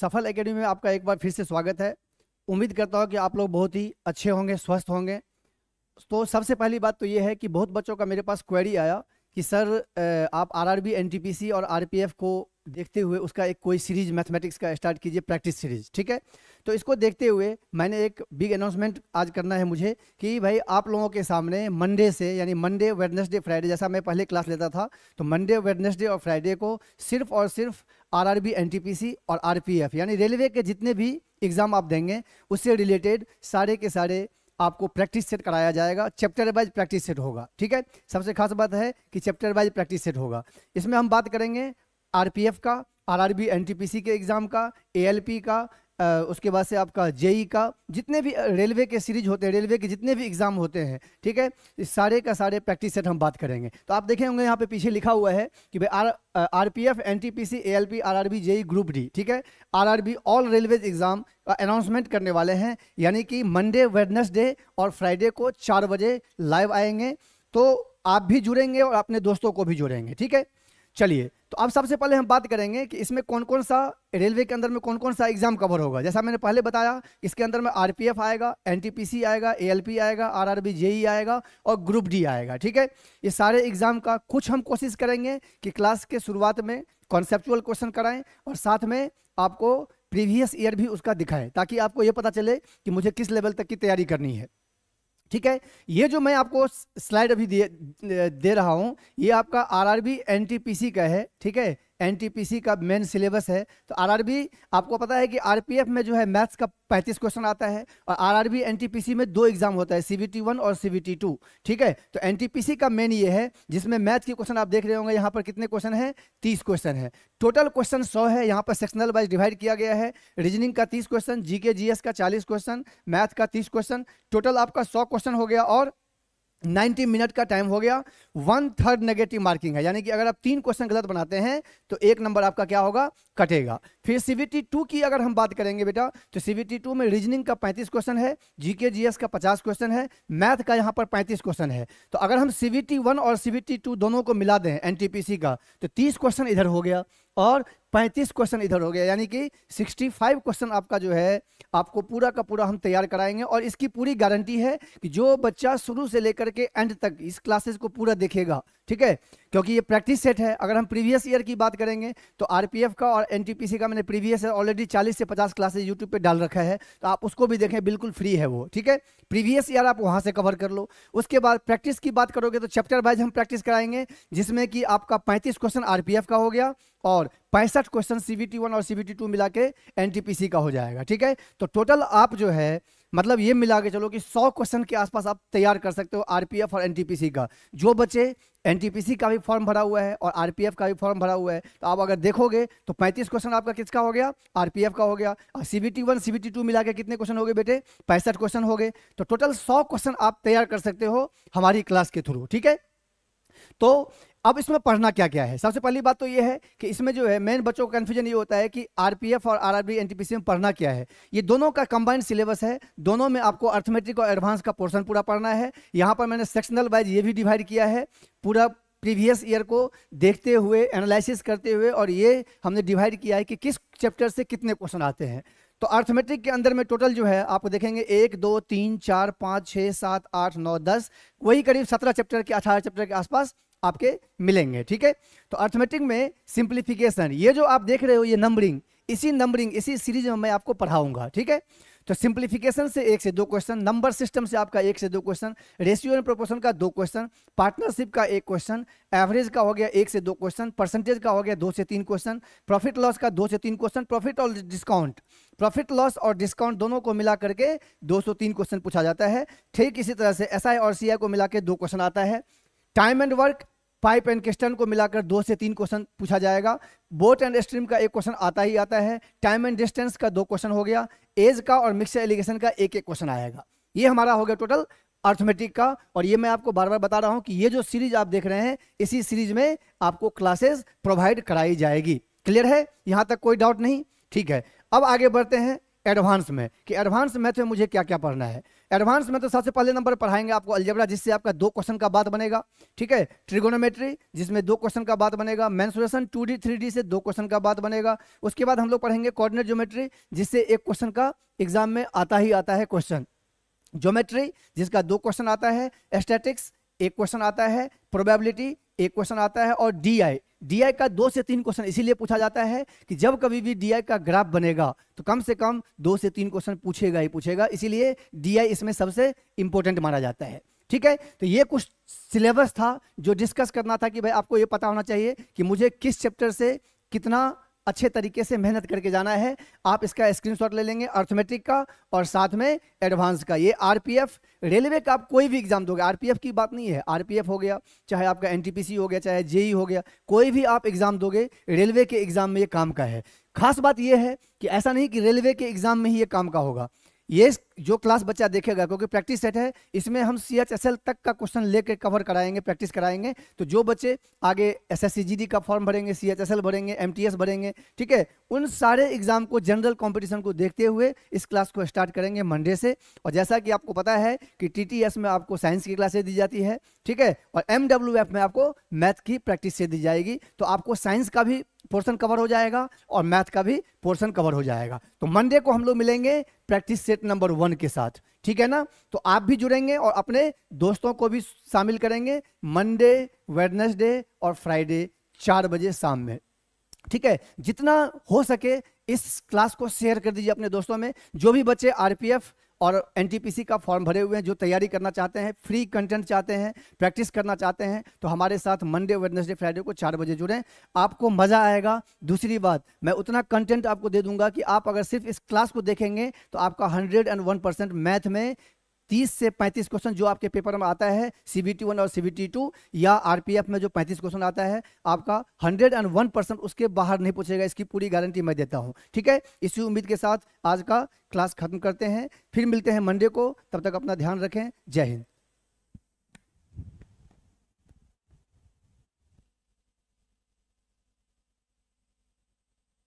सफल एकेडमी में आपका एक बार फिर से स्वागत है उम्मीद करता हूँ कि आप लोग बहुत ही अच्छे होंगे स्वस्थ होंगे तो सबसे पहली बात तो ये है कि बहुत बच्चों का मेरे पास क्वेरी आया कि सर आप आरआरबी एनटीपीसी और आरपीएफ को देखते हुए उसका एक कोई सीरीज मैथमेटिक्स का स्टार्ट कीजिए प्रैक्टिस सीरीज ठीक है तो इसको देखते हुए मैंने एक बिग अनाउंसमेंट आज करना है मुझे कि भाई आप लोगों के सामने मंडे से यानी मंडे वेडनेसडे फ्राइडे जैसा मैं पहले क्लास लेता था तो मंडे वेडनेसडे और फ्राइडे को सिर्फ और सिर्फ R R B N T P C और आर पी एफ यानी रेलवे के जितने भी एग्ज़ाम आप देंगे उससे रिलेटेड सारे के सारे आपको प्रैक्टिस सेट कराया जाएगा चैप्टर वाइज प्रैक्टिस सेट होगा ठीक है सबसे खास बात है कि चैप्टर वाइज प्रैक्टिस सेट होगा इसमें हम बात करेंगे आरपीएफ का आरआरबी एनटीपीसी के एग्ज़ाम का एएलपी का आ, उसके बाद से आपका जेई का जितने भी रेलवे के सीरीज होते हैं रेलवे के जितने भी एग्ज़ाम होते हैं ठीक है इस सारे का सारे प्रैक्टिस सेट हम बात करेंगे तो आप देखें होंगे यहाँ पे पीछे लिखा हुआ है कि भाई R R P F N T P C A L P R R B JE group D ठीक है R R B all railways exam announcement करने वाले हैं यानी कि मंडे वेडनसडे और फ्राइडे को चार बजे लाइव आएंगे तो आप भी जुड़ेंगे और अपने दोस्तों को भी जुड़ेंगे ठीक है चलिए तो अब सबसे पहले हम बात करेंगे कि इसमें कौन कौन सा रेलवे के अंदर में कौन कौन सा एग्जाम कवर होगा जैसा मैंने पहले बताया इसके अंदर में आरपीएफ आएगा एनटीपीसी आएगा एएलपी आएगा आरआरबी जेई e आएगा और ग्रुप डी आएगा ठीक है ये सारे एग्जाम का कुछ हम कोशिश करेंगे कि क्लास के शुरुआत में कॉन्सेप्चुअल क्वेश्चन कराएं और साथ में आपको प्रीवियस ईयर भी उसका दिखाएं ताकि आपको ये पता चले कि मुझे किस लेवल तक की तैयारी करनी है ठीक है ये जो मैं आपको स्लाइड अभी दे दे रहा हूँ ये आपका आरआरबी एनटीपीसी का है ठीक है एनटीपीसी का मेन सिलेबस है तो आरआरबी आपको पता है कि आरपीएफ में जो है मैथ्स का 35 क्वेश्चन आता है और आरआरबी एनटीपीसी में दो एग्जाम होता है सीबीटी वन और सीबीटी टू ठीक है तो एनटीपीसी का मेन ये है जिसमें मैथ के क्वेश्चन आप देख रहे होंगे यहाँ पर कितने क्वेश्चन है तीस क्वेश्चन है टोटल क्वेश्चन सौ है यहाँ पर सेक्शनल वाइज डिवाइड किया गया है रीजनिंग का तीस क्वेश्चन जी का चालीस क्वेश्चन मैथ का तीस क्वेश्चन टोटल आपका सौ क्वेश्चन हो गया और 90 मिनट का टाइम हो गया वन थर्ड नेगेटिव मार्किंग है यानी कि अगर आप तीन क्वेश्चन गलत बनाते हैं तो एक नंबर आपका क्या होगा कटेगा फिर सीबीटी टू की अगर हम बात करेंगे बेटा तो सीबीटी टू में रीजनिंग का 35 क्वेश्चन है जीके जीएस का 50 क्वेश्चन है मैथ का यहाँ पर 35 क्वेश्चन है तो अगर हम सीबीटी वन और सीबीटी टू दोनों को मिला दें एन का तो तीस क्वेश्चन इधर हो गया और पैंतीस क्वेश्चन इधर हो गया यानी कि सिक्सटी फाइव क्वेश्चन आपका जो है आपको पूरा का पूरा हम तैयार कराएंगे और इसकी पूरी गारंटी है कि जो बच्चा शुरू से लेकर के एंड तक इस क्लासेस को पूरा देखेगा ठीक है क्योंकि ये प्रैक्टिस सेट है अगर हम प्रीवियस ईयर की बात करेंगे तो आरपीएफ का और एनटीपीसी का मैंने प्रीवियस ईयर ऑलरेडी 40 से 50 क्लासेस यूट्यूब पे डाल रखा है तो आप उसको भी देखें बिल्कुल फ्री है वो ठीक है प्रीवियस ईयर आप वहाँ से कवर कर लो उसके बाद प्रैक्टिस की बात करोगे तो चैप्टर वाइज हम प्रैक्टिस कराएंगे जिसमें कि आपका पैंतीस क्वेश्चन आर का हो गया और पैंसठ क्वेश्चन सी और सी मिला के एन का हो जाएगा ठीक है तो टोटल आप जो है मतलब ये मिला के चलो कि 100 क्वेश्चन के आसपास आप तैयार कर सकते हो आरपीएफ और एनटीपीसी का जो बच्चे एनटीपीसी का भी फॉर्म भरा हुआ है और आरपीएफ का भी फॉर्म भरा हुआ है तो आप अगर देखोगे तो 35 क्वेश्चन आपका किसका हो गया आरपीएफ का हो गया और सीबीटी वन सीबीटी टू मिला के कितने क्वेश्चन हो गए बेटे पैंसठ क्वेश्चन हो गए तो टोटल सौ क्वेश्चन आप तैयार कर सकते हो हमारी क्लास के थ्रू ठीक है तो अब इसमें पढ़ना क्या क्या है सबसे पहली बात तो ये है कि इसमें जो है मेन बच्चों का कन्फ्यूजन ये होता है कि आरपीएफ और आरआरबी एनटीपीसी में पढ़ना क्या है ये दोनों का कंबाइंड सिलेबस है दोनों में आपको अर्थमेट्रिक और एडवांस का पोर्शन पूरा पढ़ना है यहाँ पर मैंने सेक्शनल वाइज ये भी डिवाइड किया है पूरा प्रीवियस ईयर को देखते हुए एनालिसिस करते हुए और ये हमने डिवाइड किया है कि किस चैप्टर से कितने क्वेश्चन आते हैं तो अर्थमेट्रिक के अंदर में टोटल जो है आप देखेंगे एक दो तीन चार पाँच छः सात आठ नौ दस वही करीब सत्रह चैप्टर के अठारह चैप्टर के आसपास आपके मिलेंगे ठीक है तो अर्थमेट्रिक में सिंप्लीफिकेशन ये जो आप देख रहे हो ये नंबरिंग इसी नंबरिंग इसी सीरीज में मैं आपको पढ़ाऊंगा ठीक है तो सिंप्लीफिकेशन से एक से दो क्वेश्चन नंबर सिस्टम से आपका एक से दो क्वेश्चन रेशियो एंड प्रोपोर्शन का दो क्वेश्चन पार्टनरशिप का एक क्वेश्चन एवरेज का हो गया एक से दो क्वेश्चन परसेंटेज का हो गया दो से तीन क्वेश्चन प्रॉफिट लॉस का दो से तीन क्वेश्चन प्रॉफिट और डिस्काउंट प्रॉफिट लॉस और डिस्काउंट दोनों को मिला करके तीन क्वेश्चन पूछा जाता है ठीक इसी तरह से एस SI और सी को मिला के दो क्वेश्चन आता है time and work pipe and question को मिलाकर दो से तीन क्वेश्चन पूछा जाएगा बोट एंड स्ट्रीम का एक क्वेश्चन आता ही आता है टाइम एंड डिस्टेंस का दो क्वेश्चन हो गया एज का और मिक्सर एलिगेशन का एक एक क्वेश्चन आएगा ये हमारा हो गया टोटल अर्थमेटिक का और ये मैं आपको बार बार बता रहा हूँ कि ये जो सीरीज आप देख रहे हैं इसी सीरीज में आपको क्लासेस प्रोवाइड कराई जाएगी क्लियर है यहाँ तक कोई डाउट नहीं ठीक है अब आगे बढ़ते हैं एडवांस में कि एडवांस मैथ में मुझे क्या क्या पढ़ना है एडवांस में तो सबसे पहले नंबर पढ़ाएंगे आपको अल्जबरा जिससे आपका दो क्वेश्चन का बात बनेगा ठीक है ट्रिगोनोमेट्री जिसमें दो क्वेश्चन का बात बनेगा mensuration two D three D से दो क्वेश्चन का बात बनेगा उसके बाद हम लोग पढ़ेंगे कोऑर्डिनेट ज्योमेट्री जिससे एक क्वेश्चन का एग्जाम में आता ही आता है क्वेश्चन ज्योमेट्री जिसका दो क्वेश्चन आता है स्टेटिक्स एक क्वेश्चन आता है प्रोबेबिलिटी एक क्वेश्चन आता है और डी आई डीआई का दो से तीन क्वेश्चन इसीलिए पूछा जाता है कि जब कभी भी डीआई का ग्राफ बनेगा तो कम से कम दो से तीन क्वेश्चन पूछेगा ही पूछेगा इसीलिए डीआई इसमें सबसे इंपॉर्टेंट माना जाता है ठीक है तो ये कुछ सिलेबस था जो डिस्कस करना था कि भाई आपको ये पता होना चाहिए कि मुझे किस चैप्टर से कितना अच्छे तरीके से मेहनत करके जाना है आप इसका स्क्रीनशॉट ले लेंगे अर्थमेट्रिक का और साथ में एडवांस का ये आरपीएफ रेलवे का आप कोई भी एग्जाम दोगे आरपीएफ की बात नहीं है आरपीएफ हो गया चाहे आपका एनटीपीसी हो गया चाहे जेई e हो गया कोई भी आप एग्जाम दोगे रेलवे के एग्जाम में ये काम का है खास बात यह है कि ऐसा नहीं कि रेलवे के एग्जाम में ही ये काम का होगा ये जो क्लास बच्चा देखेगा क्योंकि प्रैक्टिस सेट है इसमें हम सी एच एस एल तक का क्वेश्चन लेके कवर कराएंगे प्रैक्टिस कराएंगे तो जो बच्चे आगे S S C G D का फॉर्म भरेंगे सी एच एस एल भरेंगे एम टी एस भरेंगे ठीक है उन सारे एग्जाम को जनरल कंपटीशन को देखते हुए इस क्लास को स्टार्ट करेंगे मंडे से और जैसा कि आपको पता है कि टी टी एस में आपको साइंस की क्लासेज दी जाती है ठीक है और एम डब्ल्यू एफ में आपको मैथ की प्रैक्टिस से दी जाएगी तो आपको साइंस का भी पोर्शन कवर हो जाएगा और मैथ का भी पोर्शन कवर हो जाएगा तो मंडे को हम लोग मिलेंगे प्रैक्टिस सेट नंबर वन के साथ ठीक है ना तो आप भी जुड़ेंगे और अपने दोस्तों को भी शामिल करेंगे मंडे वेडनेसडे और फ्राइडे चार बजे शाम में ठीक है जितना हो सके इस क्लास को शेयर कर दीजिए अपने दोस्तों में जो भी बच्चे आरपीएफ और एनटीपीसी का फॉर्म भरे हुए हैं जो तैयारी करना चाहते हैं फ्री कंटेंट चाहते हैं प्रैक्टिस करना चाहते हैं तो हमारे साथ मंडे वेडनेसडे फ्राइडे को चार बजे जुड़ें आपको मज़ा आएगा दूसरी बात मैं उतना कंटेंट आपको दे दूंगा कि आप अगर सिर्फ इस क्लास को देखेंगे तो आपका hundred and one percent math में तीस से पैंतीस क्वेश्चन जो आपके पेपर में आता है सी बी वन और सी बी या आरपीएफ में जो पैंतीस क्वेश्चन आता है आपका हंड्रेड एंड वन परसेंट उसके बाहर नहीं पूछेगा इसकी पूरी गारंटी मैं देता हूँ ठीक है इसी उम्मीद के साथ आज का क्लास खत्म करते हैं फिर मिलते हैं मंडे को तब तक अपना ध्यान रखें जय हिंद